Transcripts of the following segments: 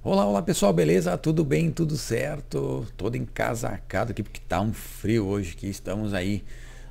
Olá, olá pessoal, beleza? Tudo bem? Tudo certo? Todo encasacado aqui porque tá um frio hoje que estamos aí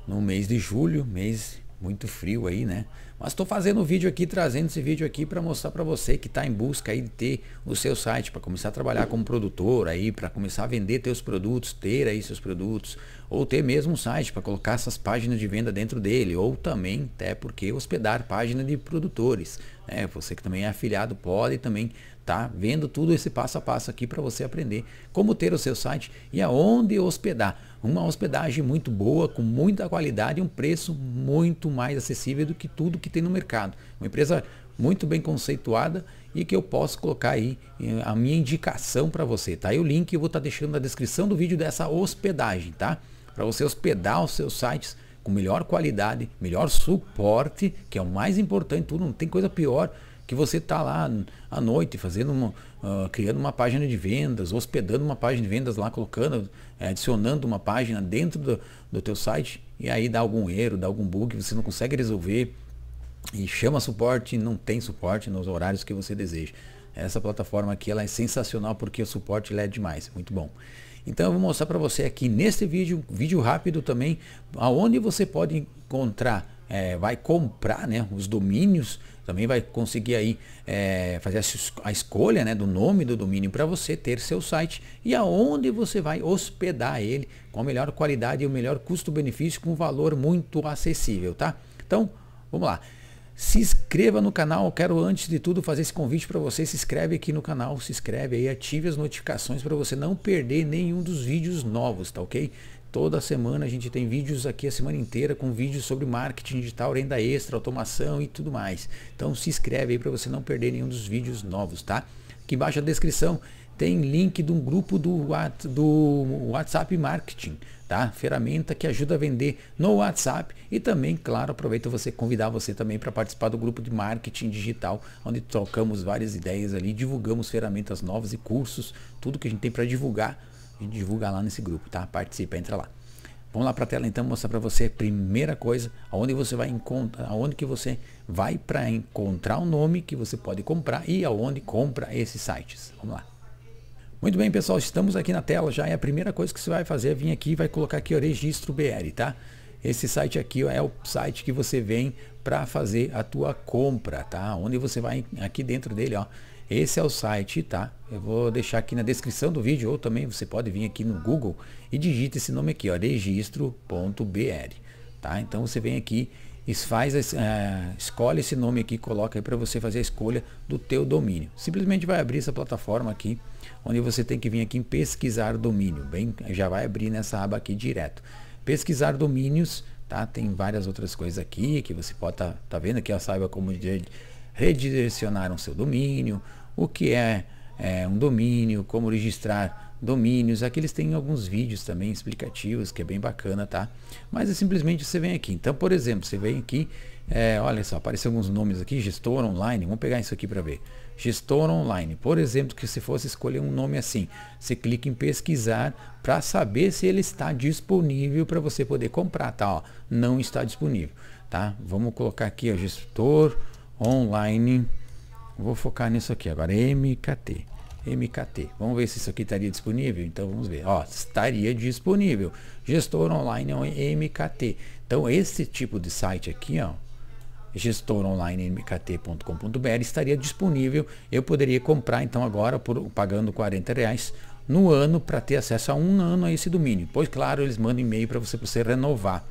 no mês de julho, mês muito frio aí, né? Mas estou fazendo o um vídeo aqui, trazendo esse vídeo aqui para mostrar para você que está em busca aí de ter o seu site para começar a trabalhar como produtor aí, para começar a vender seus produtos, ter aí seus produtos, ou ter mesmo um site para colocar essas páginas de venda dentro dele, ou também até porque hospedar página de produtores, né? Você que também é afiliado pode também tá? Vendo tudo esse passo a passo aqui para você aprender como ter o seu site e aonde hospedar. Uma hospedagem muito boa, com muita qualidade e um preço muito mais acessível do que tudo que tem no mercado. Uma empresa muito bem conceituada e que eu posso colocar aí eh, a minha indicação para você, tá? E o link eu vou estar tá deixando na descrição do vídeo dessa hospedagem, tá? Para você hospedar os seus sites com melhor qualidade, melhor suporte, que é o mais importante, tudo não tem coisa pior que você está lá à noite fazendo uma, uh, criando uma página de vendas, hospedando uma página de vendas lá, colocando, eh, adicionando uma página dentro do, do teu site e aí dá algum erro, dá algum bug, você não consegue resolver e chama suporte, não tem suporte nos horários que você deseja. Essa plataforma aqui ela é sensacional porque o suporte é demais, muito bom. Então eu vou mostrar para você aqui neste vídeo, vídeo rápido também, aonde você pode encontrar é, vai comprar né, os domínios, também vai conseguir aí é, fazer a, escolha né, do nome do domínio para você ter seu site e aonde você vai hospedar ele com a melhor qualidade e o melhor custo-benefício com um valor muito acessível, tá? Então, vamos lá. Se inscreva no canal, eu quero antes de tudo fazer esse convite para você, se inscreve aqui no canal, se inscreve aí, ative as notificações para você não perder nenhum dos vídeos novos, tá ok? Toda semana a gente tem vídeos aqui a semana inteira com vídeos sobre marketing digital, renda extra, automação e tudo mais. Então se inscreve aí para você não perder nenhum dos vídeos novos, tá? Aqui embaixo na descrição tem link de um grupo do, do WhatsApp Marketing, tá? Ferramenta que ajuda a vender no WhatsApp e também, claro, aproveito você convidar você também para participar do grupo de marketing digital, onde trocamos várias ideias ali, divulgamos ferramentas novas e cursos, tudo que a gente tem para divulgar e divulga lá nesse grupo, tá? Participa, entra lá. Vamos lá para a tela então mostrar para você a primeira coisa, aonde você vai encontrar, aonde que você vai para encontrar o um nome que você pode comprar e aonde compra esses sites. Vamos lá. Muito bem, pessoal, estamos aqui na tela já. É a primeira coisa que você vai fazer é vir aqui e vai colocar aqui o registro BR, tá? Esse site aqui é o site que você vem para fazer a tua compra, tá? Onde você vai aqui dentro dele, ó, esse é o site, tá? Eu vou deixar aqui na descrição do vídeo ou também você pode vir aqui no Google e digita esse nome aqui, ó, registro.br, tá? Então você vem aqui e faz, é, escolhe esse nome aqui, coloca aí para você fazer a escolha do teu domínio. Simplesmente vai abrir essa plataforma aqui, onde você tem que vir aqui em pesquisar domínio, bem, já vai abrir nessa aba aqui direto. Pesquisar domínios, tá? Tem várias outras coisas aqui que você pode estar tá, tá vendo aqui, ó, saiba como de, redirecionaram seu domínio, o que é, é um domínio, como registrar domínios. Aqui eles têm alguns vídeos também explicativos, que é bem bacana, tá? Mas é simplesmente você vem aqui. Então, por exemplo, você vem aqui, é, olha só, apareceu alguns nomes aqui, gestor online, vamos pegar isso aqui para ver. Gestor online, por exemplo, que se fosse escolher um nome assim, você clica em pesquisar para saber se ele está disponível para você poder comprar, tá? Ó, não está disponível, tá? Vamos colocar aqui, ó, gestor online. Vou focar nisso aqui agora, MKT. MKT. Vamos ver se isso aqui estaria disponível? Então vamos ver. Ó, estaria disponível. Gestor online é MKT. Então esse tipo de site aqui, ó, gestoronlinemkt.com.br estaria disponível. Eu poderia comprar então agora por pagando 40 reais no ano para ter acesso a um ano a esse domínio. Pois claro, eles mandam e-mail para você, pra você renovar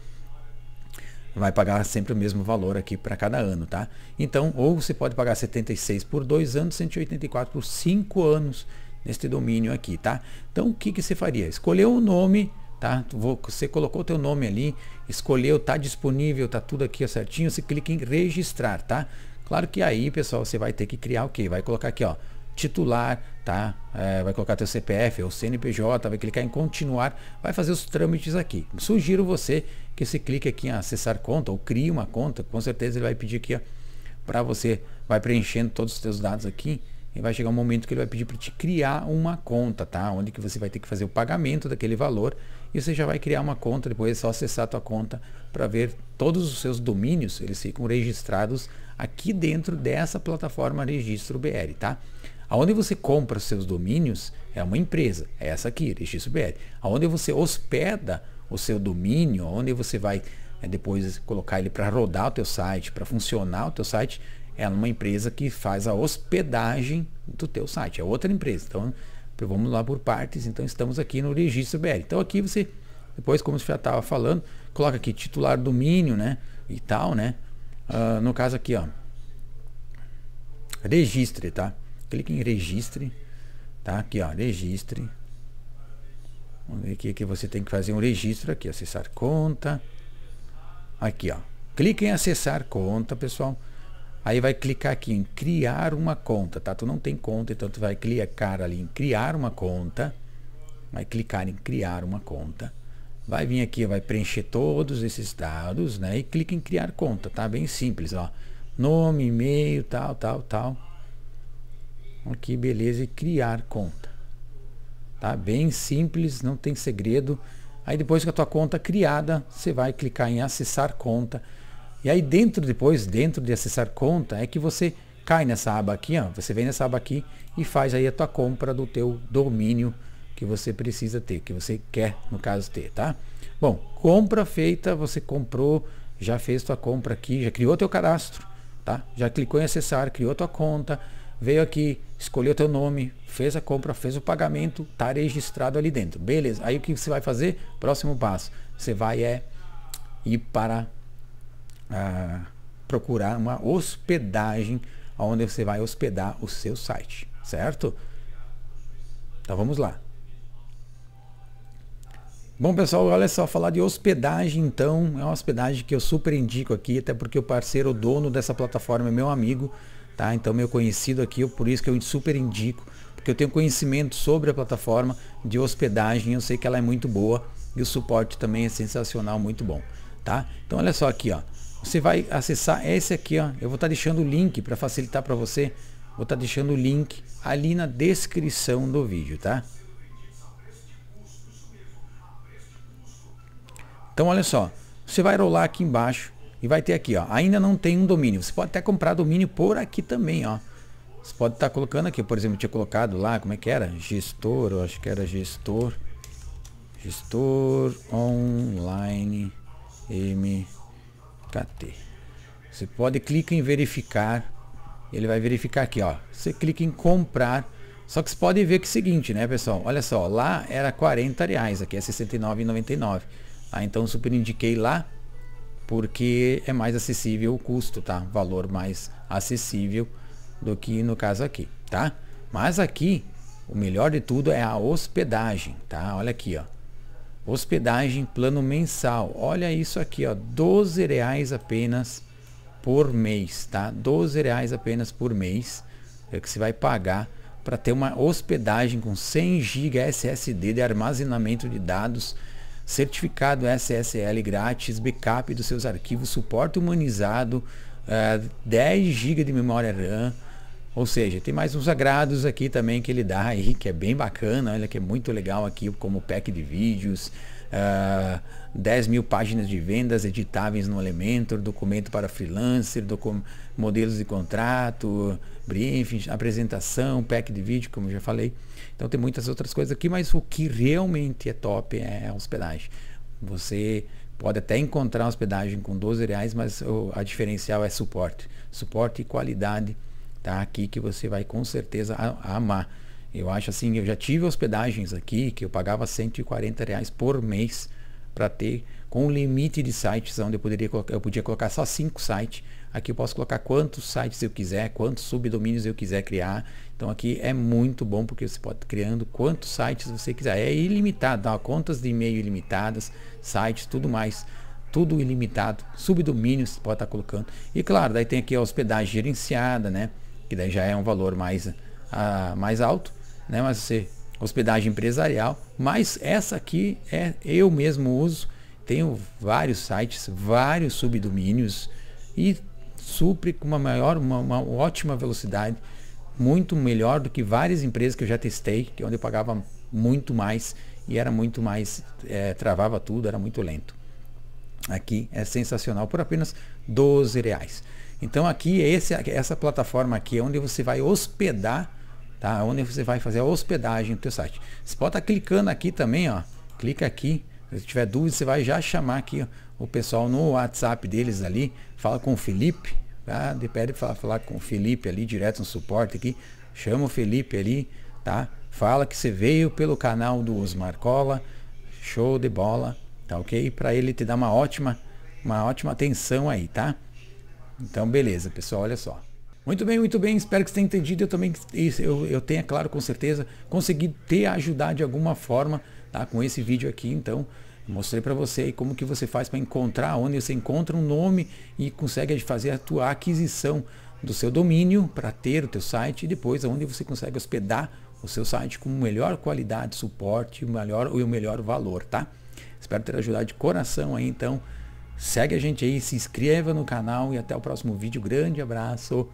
vai pagar sempre o mesmo valor aqui para cada ano, tá? Então, ou você pode pagar 76 por 2 anos, 184 por 5 anos neste domínio aqui, tá? Então, o que, que você faria? Escolheu o nome, tá? Você colocou o teu nome ali, escolheu, tá disponível, tá tudo aqui certinho, você clica em registrar, tá? Claro que aí, pessoal, você vai ter que criar o que? Vai colocar aqui, ó, titular, tá? É, vai colocar teu CPF é ou CNPJ, vai clicar em continuar, vai fazer os trâmites aqui. Sugiro você que você clique aqui em acessar conta ou crie uma conta, com certeza ele vai pedir aqui, ó, para você, vai preenchendo todos os teus dados aqui e vai chegar um momento que ele vai pedir para te criar uma conta, tá? Onde que você vai ter que fazer o pagamento daquele valor e você já vai criar uma conta, depois é só acessar a tua conta para ver todos os seus domínios, eles ficam registrados aqui dentro dessa plataforma Registro BR, tá? Aonde você compra seus domínios é uma empresa, é essa aqui, RxBR. Aonde você hospeda o seu domínio, onde você vai é, depois colocar ele para rodar o teu site, para funcionar o teu site, é uma empresa que faz a hospedagem do teu site, é outra empresa. Então, vamos lá por partes, então estamos aqui no registro BR. Então aqui você, depois como você já estava falando, coloca aqui titular domínio, né, e tal, né, uh, no caso aqui, ó, registre, tá, clique em registre, tá? Aqui, ó, registre. Vamos ver aqui que você tem que fazer um registro aqui, acessar conta. Aqui, ó. Clique em acessar conta, pessoal. Aí vai clicar aqui em criar uma conta, tá? Tu não tem conta, então tu vai clicar ali em criar uma conta. Vai clicar em criar uma conta. Vai vir aqui, vai preencher todos esses dados, né? E clica em criar conta, tá? Bem simples, ó. Nome, e-mail, tal, tal, tal. Aqui, beleza, e criar conta. Tá? Bem simples, não tem segredo. Aí depois que a tua conta criada, você vai clicar em acessar conta. E aí dentro depois, dentro de acessar conta, é que você cai nessa aba aqui, ó. Você vem nessa aba aqui e faz aí a tua compra do teu domínio que você precisa ter, que você quer, no caso, ter, tá? Bom, compra feita, você comprou, já fez tua compra aqui, já criou teu cadastro, tá? Já clicou em acessar, criou tua conta, veio aqui, escolheu teu nome, fez a compra, fez o pagamento, tá registrado ali dentro. Beleza. Aí o que você vai fazer? Próximo passo. Você vai é ir para ah, procurar uma hospedagem onde você vai hospedar o seu site, certo? Então vamos lá. Bom pessoal, olha só, falar de hospedagem então, é uma hospedagem que eu super indico aqui, até porque o parceiro, o dono dessa plataforma é meu amigo, Tá? Então, meu conhecido aqui, por isso que eu super indico, porque eu tenho conhecimento sobre a plataforma de hospedagem, eu sei que ela é muito boa e o suporte também é sensacional, muito bom. Tá? Então, olha só aqui, ó. você vai acessar esse aqui, ó. eu vou estar tá deixando o link para facilitar para você, vou estar tá deixando o link ali na descrição do vídeo. tá? Então, olha só, você vai rolar aqui embaixo, e vai ter aqui, ó. Ainda não tem um domínio. Você pode até comprar domínio por aqui também, ó. Você pode estar tá colocando aqui, por exemplo, eu tinha colocado lá, como é que era? Gestor, eu acho que era gestor. Gestor online MKT. Você pode clicar em verificar. Ele vai verificar aqui, ó. Você clica em comprar. Só que você pode ver que é o seguinte, né, pessoal? Olha só, lá era 40 reais, aqui é 69,99. Ah, então super indiquei lá porque é mais acessível o custo, tá? Valor mais acessível do que no caso aqui, tá? Mas aqui, o melhor de tudo é a hospedagem, tá? Olha aqui, ó. Hospedagem plano mensal. Olha isso aqui, ó, 12 reais apenas por mês, tá? 12 reais apenas por mês é que você vai pagar para ter uma hospedagem com 100 GB SSD de armazenamento de dados certificado SSL grátis, backup dos seus arquivos, suporte humanizado, 10 eh, GB de memória RAM. Ou seja, tem mais uns agrados aqui também que ele dá aí, que é bem bacana, olha que é muito legal aqui como pack de vídeos, uh, ah, 10 mil páginas de vendas editáveis no Elementor, documento para freelancer, docu modelos de contrato, briefing, apresentação, pack de vídeo, como já falei. Então tem muitas outras coisas aqui, mas o que realmente é top é a hospedagem. Você pode até encontrar hospedagem com 12 reais, mas o, a diferencial é suporte. Suporte e qualidade tá aqui que você vai com certeza amar. Eu acho assim, eu já tive hospedagens aqui que eu pagava 140 reais por mês para ter com o limite de sites onde eu poderia eu podia colocar só cinco sites. Aqui eu posso colocar quantos sites eu quiser, quantos subdomínios eu quiser criar. Então aqui é muito bom porque você pode criando quantos sites você quiser. É ilimitado, dá contas de e-mail ilimitadas, sites, tudo mais tudo ilimitado, subdomínios pode estar tá colocando. E claro, daí tem aqui a hospedagem gerenciada, né? Que daí já é um valor mais, uh, mais alto né? Mas você hospedagem empresarial, mas essa aqui é eu mesmo uso. Tenho vários sites, vários subdomínios e supre com uma maior, uma, uma, ótima velocidade, muito melhor do que várias empresas que eu já testei, que é onde eu pagava muito mais e era muito mais é, travava tudo, era muito lento. Aqui é sensacional por apenas 12 reais. Então aqui esse, essa plataforma aqui é onde você vai hospedar tá? Onde você vai fazer a hospedagem do teu site. Você pode estar tá clicando aqui também, ó. Clica aqui. Se tiver dúvida, você vai já chamar aqui o pessoal no WhatsApp deles ali. Fala com o Felipe, tá? De pede falar com o Felipe ali direto no suporte aqui. Chama o Felipe ali, tá? Fala que você veio pelo canal do Osmar Cola. Show de bola, tá OK? Para ele te dar uma ótima uma ótima atenção aí, tá? Então beleza, pessoal, olha só. Muito bem, muito bem. Espero que você tenha entendido. Eu também eu, eu tenha, claro, com certeza, conseguido te ajudar de alguma forma tá? com esse vídeo aqui. Então, mostrei para você como que você faz para encontrar onde você encontra um nome e consegue fazer a tua aquisição do seu domínio para ter o teu site e depois onde você consegue hospedar o seu site com melhor qualidade, suporte melhor, e o melhor valor, tá? Espero ter ajudado de coração aí, então. Segue a gente aí, se inscreva no canal e até o próximo vídeo. Grande abraço.